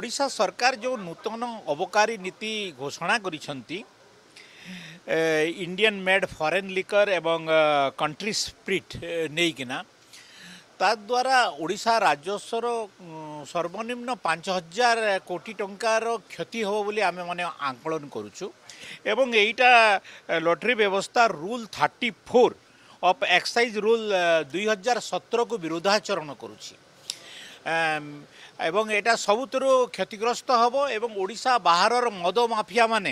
ଓଡ଼ିଶା ସରକାର ଯେଉଁ ନୂତନ ଅବକାରୀ ନୀତି ଘୋଷଣା କରିଛନ୍ତି ଇଣ୍ଡିଆନ୍ ମେଡ୍ ଫରେନ୍ ଲିକର୍ ଏବଂ କଣ୍ଟ୍ରି ସ୍ପ୍ରିଟ୍ ନେଇକିନା ତାଦ୍ୱାରା ଓଡ଼ିଶା ରାଜସ୍ୱର ସର୍ବନିମ୍ନ ପାଞ୍ଚ ହଜାର କୋଟି ଟଙ୍କାର କ୍ଷତି ହେବ ବୋଲି ଆମେମାନେ ଆଙ୍କଳନ କରୁଛୁ ଏବଂ ଏଇଟା ଲଟେରୀ ବ୍ୟବସ୍ଥା rule thirty four of excise rule ଦୁଇ ହଜାର ସତରକୁ ବିରୋଧାଚରଣ କରୁଛି ଏବଂ ଏଇଟା ସବୁଥିରୁ କ୍ଷତିଗ୍ରସ୍ତ ହେବ ଏବଂ ଓଡ଼ିଶା ବାହାରର ମଦ ମାଫିଆମାନେ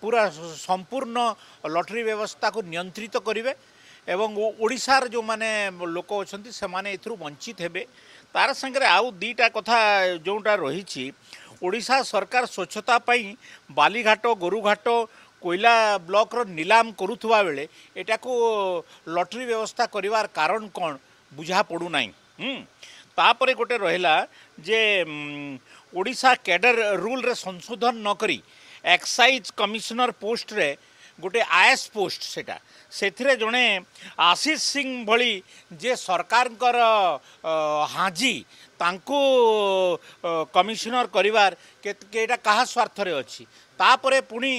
ପୁରା ସମ୍ପୂର୍ଣ୍ଣ ଲଟେରୀ ବ୍ୟବସ୍ଥାକୁ ନିୟନ୍ତ୍ରିତ କରିବେ ଏବଂ ଓଡ଼ିଶାର ଯେଉଁମାନେ ଲୋକ ଅଛନ୍ତି ସେମାନେ ଏଥିରୁ ବଞ୍ଚିତ ହେବେ ତାର ସାଙ୍ଗରେ ଆଉ ଦୁଇଟା କଥା ଯେଉଁଟା ରହିଛି ଓଡ଼ିଶା ସରକାର ସ୍ୱଚ୍ଛତା ପାଇଁ ବାଲିଘାଟ ଗୋରୁଘାଟ କୋଇଲା ବ୍ଲକର ନିଲାମ କରୁଥିବା ବେଳେ ଏଟାକୁ ଲଟେରୀ ବ୍ୟବସ୍ଥା କରିବାର କାରଣ କ'ଣ ବୁଝା ପଡ଼ୁନାହିଁ ତାପରେ ଗୋଟେ ରହିଲା ଯେ ଓଡ଼ିଶା କ୍ୟାଡର ରୁଲ୍ରେ ସଂଶୋଧନ ନକରି ଏକ୍ସାଇଜ୍ କମିଶନର ପୋଷ୍ଟରେ ଗୋଟେ ଆଏସ୍ ପୋଷ୍ଟ ସେଇଟା ସେଥିରେ ଜଣେ ଆଶିଷ ସିଂ ଭଳି ଯେ ସରକାରଙ୍କର ହାଜି ତାଙ୍କୁ କମିଶନର କରିବାର ଏଇଟା କାହା ସ୍ୱାର୍ଥରେ ଅଛି ତାପରେ ପୁଣି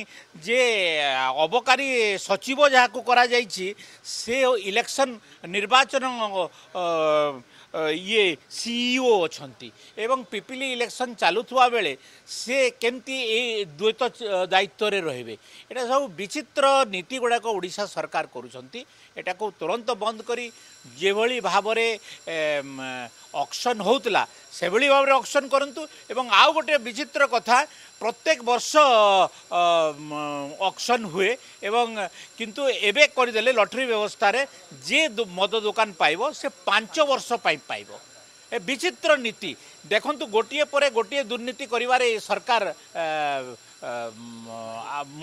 ଯେ ଅବକାରୀ ସଚିବ ଯାହାକୁ କରାଯାଇଛି ସେ ଇଲେକ୍ସନ୍ ନିର୍ବାଚନ ଇଏ ସିଇଓ ଅଛନ୍ତି ଏବଂ ପିପିଲି ଇଲେକ୍ସନ୍ ଚାଲୁଥିବା ବେଳେ ସେ କେମିତି ଏଇ ଦ୍ୱୈତ ଦାୟିତ୍ୱରେ ରହିବେ ଏଇଟା ସବୁ ବିଚିତ୍ର ନୀତି ଗୁଡ଼ାକ ଓଡ଼ିଶା ସରକାର କରୁଛନ୍ତି ଏଟାକୁ ତୁରନ୍ତ ବନ୍ଦ କରି ଯେଭଳି ଭାବରେ অকশন হোলা সেভাবে ভাবে অকশন করতু এবং আউ গোটে বিচিত্র কথা প্রত্যেক বর্ষ অকশন হুয়ে এবং কিন্তু এবে করেদেলে লটরি ব্যবস্থায় যে মদ দোকান পাইব সে পাঁচ বর্ষ পাইব এ বিচিত্র নীতি দেখুন গোটিয়ে পরে গোটিয়ে দুর্নীতি করবার সরকার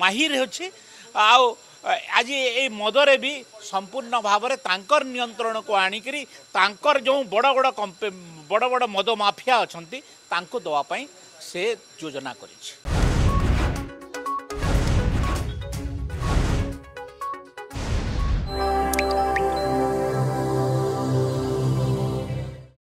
মাহির হচ্ছে আউ ଆଜି ଏଇ ମଦରେ ବି ସମ୍ପୂର୍ଣ୍ଣ ଭାବରେ ତାଙ୍କର ନିୟନ୍ତ୍ରଣକୁ ଆଣିକରି ତାଙ୍କର ଯେଉଁ ବଡ଼ ବଡ଼ ବଡ଼ ବଡ଼ ମଦ ମାଫିଆ ଅଛନ୍ତି ତାଙ୍କୁ ଦେବା ପାଇଁ ସେ ଯୋଜନା କରିଛି